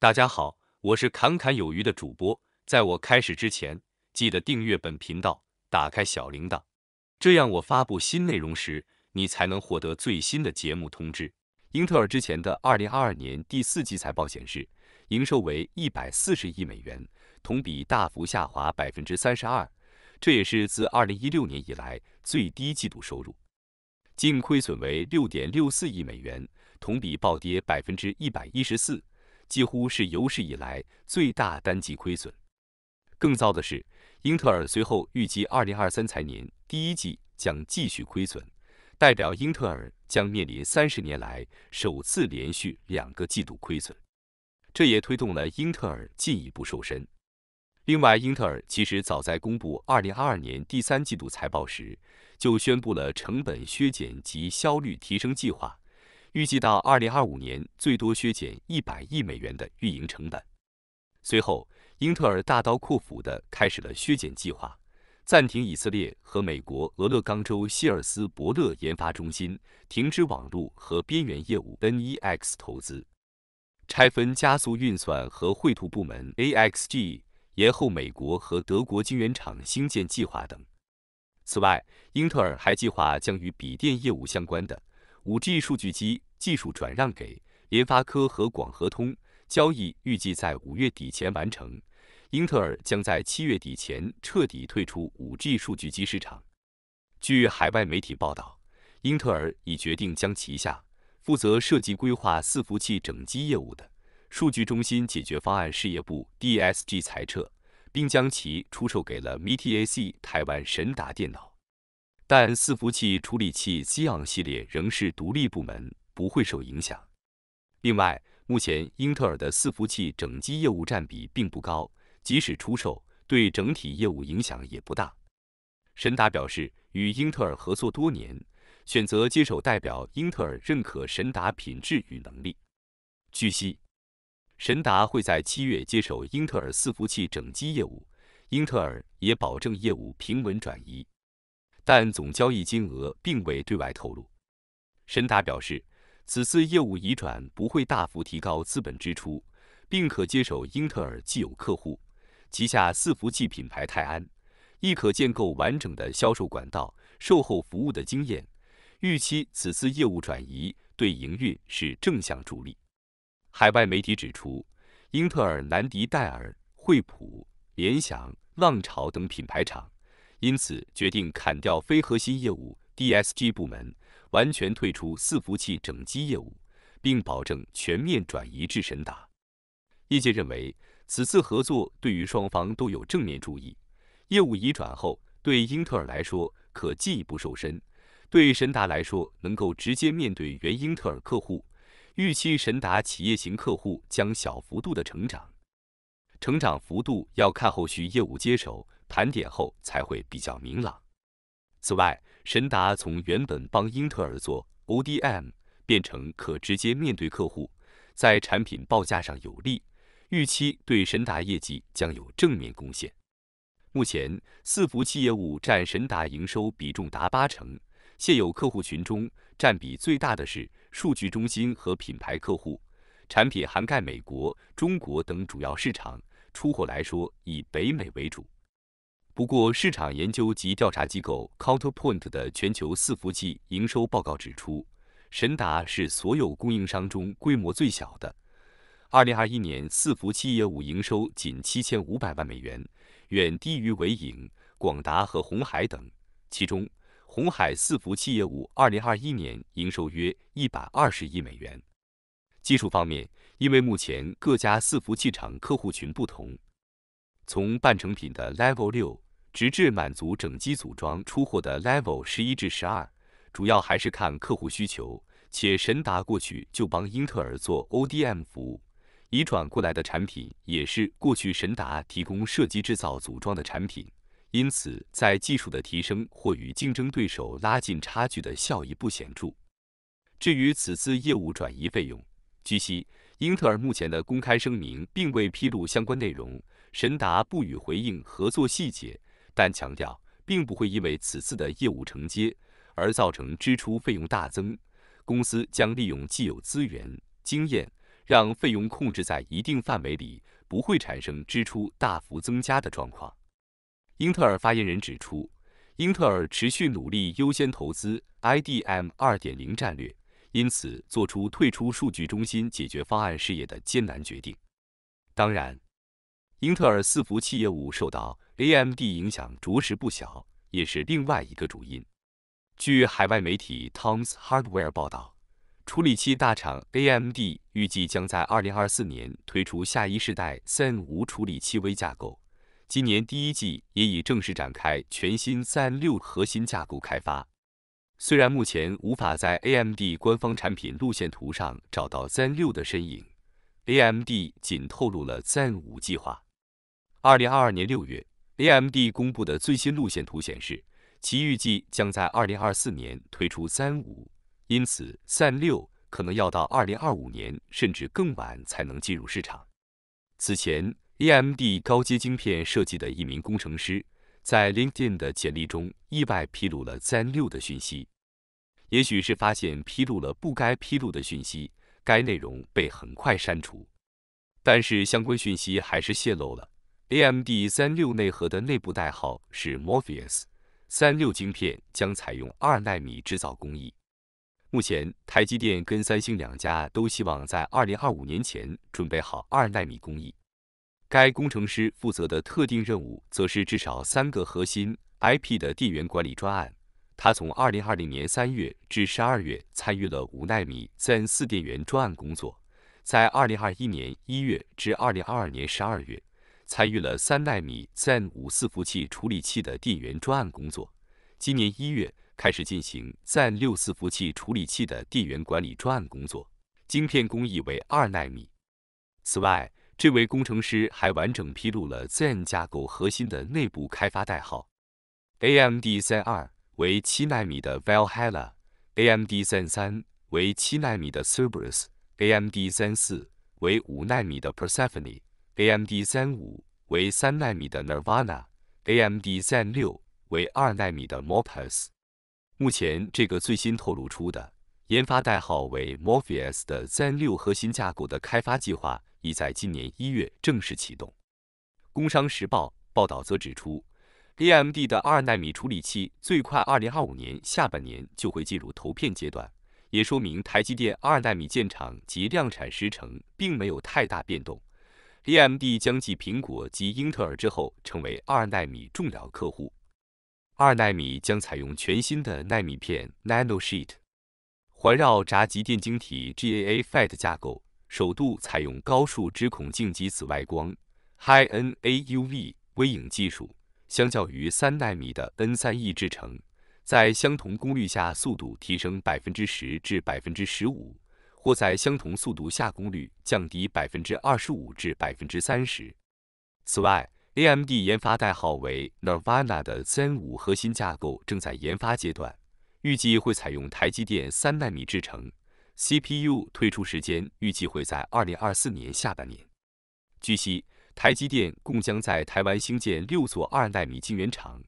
大家好，我是侃侃有余的主播。在我开始之前，记得订阅本频道，打开小铃铛，这样我发布新内容时，你才能获得最新的节目通知。英特尔之前的二零二二年第四季财报显示，营收为一百四十亿美元，同比大幅下滑百分之三十二，这也是自二零一六年以来最低季度收入。净亏损为六点六四亿美元，同比暴跌百分之一百一十四。几乎是有史以来最大单季亏损。更糟的是，英特尔随后预计，二零二三财年第一季将继续亏损，代表英特尔将面临三十年来首次连续两个季度亏损。这也推动了英特尔进一步瘦身。另外，英特尔其实早在公布二零二二年第三季度财报时，就宣布了成本削减及效率提升计划。预计到二零二五年，最多削减一百亿美元的运营成本。随后，英特尔大刀阔斧地开始了削减计划，暂停以色列和美国俄勒冈州希尔斯伯勒研发中心，停止网络和边缘业务 NEX 投资，拆分加速运算和绘图部门 AXG，延后美国和德国晶圆厂兴建计划等。此外，英特尔还计划将与笔电业务相关的。5G 数据机技术转让给联发科和广和通，交易预计在五月底前完成。英特尔将在七月底前彻底退出 5G 数据机市场。据海外媒体报道，英特尔已决定将旗下负责设计规划伺服器整机业务的数据中心解决方案事业部 DSG 裁撤，并将其出售给了 m e i a t 台湾神达电脑。但伺服器处理器 Cion 系列仍是独立部门，不会受影响。另外，目前英特尔的伺服器整机业务占比并不高，即使出售，对整体业务影响也不大。神达表示，与英特尔合作多年，选择接手代表英特尔认可神达品质与能力。据悉，神达会在七月接手英特尔伺服器整机业务，英特尔也保证业务平稳转移。但总交易金额并未对外透露。神达表示，此次业务移转不会大幅提高资本支出，并可接手英特尔既有客户旗下四服器品牌泰安，亦可建构完整的销售管道、售后服务的经验。预期此次业务转移对营运是正向助力。海外媒体指出，英特尔、南迪、戴尔、惠普、联想、浪潮等品牌厂。因此决定砍掉非核心业务 DSG 部门，完全退出伺服器整机业务，并保证全面转移至神达。业界认为，此次合作对于双方都有正面注意。业务移转后，对英特尔来说可进一步瘦身，对神达来说能够直接面对原英特尔客户。预期神达企业型客户将小幅度的成长，成长幅度要看后续业务接手。盘点后才会比较明朗。此外，神达从原本帮英特尔做 ODM 变成可直接面对客户，在产品报价上有利，预期对神达业绩将有正面贡献。目前，伺服器业务占神达营收比重达八成，现有客户群中占比最大的是数据中心和品牌客户，产品涵盖美国、中国等主要市场，出货来说以北美为主。不过，市场研究及调查机构 Counterpoint 的全球伺服器营收报告指出，神达是所有供应商中规模最小的。2021年，伺服器业务营收仅7500万美元，远低于伟影、广达和红海等。其中，红海伺服器业务2021年营收约120亿美元。技术方面，因为目前各家伺服器厂客户群不同，从半成品的 Level 六。直至满足整机组装出货的 Level 十一至十二，主要还是看客户需求。且神达过去就帮英特尔做 ODM 服务，已转过来的产品也是过去神达提供设计制造组装的产品，因此在技术的提升或与竞争对手拉近差距的效益不显著。至于此次业务转移费用，据悉英特尔目前的公开声明并未披露相关内容，神达不予回应合作细节。但强调，并不会因为此次的业务承接而造成支出费用大增。公司将利用既有资源经验，让费用控制在一定范围里，不会产生支出大幅增加的状况。英特尔发言人指出，英特尔持续努力优先投资 IDM 2.0战略，因此做出退出数据中心解决方案事业的艰难决定。当然，英特尔伺服器业务受到。AMD 影响着实不小，也是另外一个主因。据海外媒体 Tom's Hardware 报道，处理器大厂 AMD 预计将在二零二四年推出下一世代 Zen 五处理器微架构，今年第一季也已正式展开全新 Zen 六核心架构开发。虽然目前无法在 AMD 官方产品路线图上找到 Zen 六的身影，AMD 仅透露了 Zen 五计划。二零二二年六月。AMD 公布的最新路线图显示，其预计将在2024年推出 Zen 五，因此 Zen 六可能要到2025年甚至更晚才能进入市场。此前，AMD 高阶晶片设计的一名工程师在 LinkedIn 的简历中意外披露了 Zen 六的讯息，也许是发现披露了不该披露的讯息，该内容被很快删除，但是相关讯息还是泄露了。AMD 三六内核的内部代号是 Morpheus，三六晶片将采用二纳米制造工艺。目前，台积电跟三星两家都希望在二零二五年前准备好二纳米工艺。该工程师负责的特定任务则是至少三个核心 IP 的电源管理专案。他从二零二零年三月至十二月参与了五纳米 Zen 四电源专案工作，在二零二一年一月至二零二二年十二月。参与了三纳米 Zen 五四服务器处理器的电源专案工作，今年一月开始进行 Zen 六四服务器处理器的电源管理专案工作。晶片工艺为二纳米。此外，这位工程师还完整披露了 Zen 架构核心的内部开发代号：AMD Zen 二为七纳米的 Valhalla，AMD Zen 三为七纳米的 c e e i u s a m d Zen 四为五纳米的 p e r s e p h o n e AMD Zen 5为三纳米的 n i r v a n a a m d Zen 6为二纳米的 m o p e u s 目前这个最新透露出的研发代号为 Morpheus 的 Zen 6核心架构的开发计划，已在今年一月正式启动。工商时报报道则指出，AMD 的二纳米处理器最快二零二五年下半年就会进入投片阶段，也说明台积电二纳米建厂及量产时程并没有太大变动。AMD 将继苹果及英特尔之后，成为二纳米重要客户。二纳米将采用全新的纳米片 （nano sheet），环绕闸极电晶体 （GAA FET） 架构，首度采用高数直孔径及紫外光 （High NAUV） 微影技术。相较于三纳米的 N3E 制程，在相同功率下，速度提升百分之十至百分之十五。或在相同速度下，功率降低百分之二十五至百分之三十。此外，AMD 研发代号为 Nervana 的 Zen 五核心架构正在研发阶段，预计会采用台积电三纳米制程，CPU 推出时间预计会在二零二四年下半年。据悉，台积电共将在台湾兴建六座二纳米晶圆厂，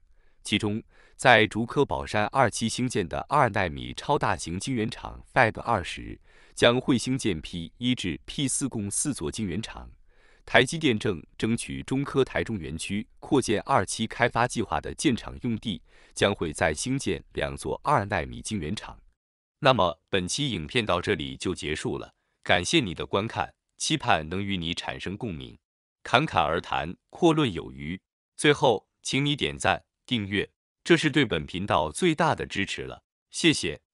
其中。在竹科宝山二期兴建的二纳米超大型晶圆厂 Fab 20，将会兴建 P 一至 P 四共四座晶圆厂。台积电正争取中科台中园区扩建二期开发计划的建厂用地，将会再兴建两座二纳米晶圆厂。那么本期影片到这里就结束了，感谢你的观看，期盼能与你产生共鸣。侃侃而谈，阔论有余。最后，请你点赞、订阅。这是对本频道最大的支持了，谢谢。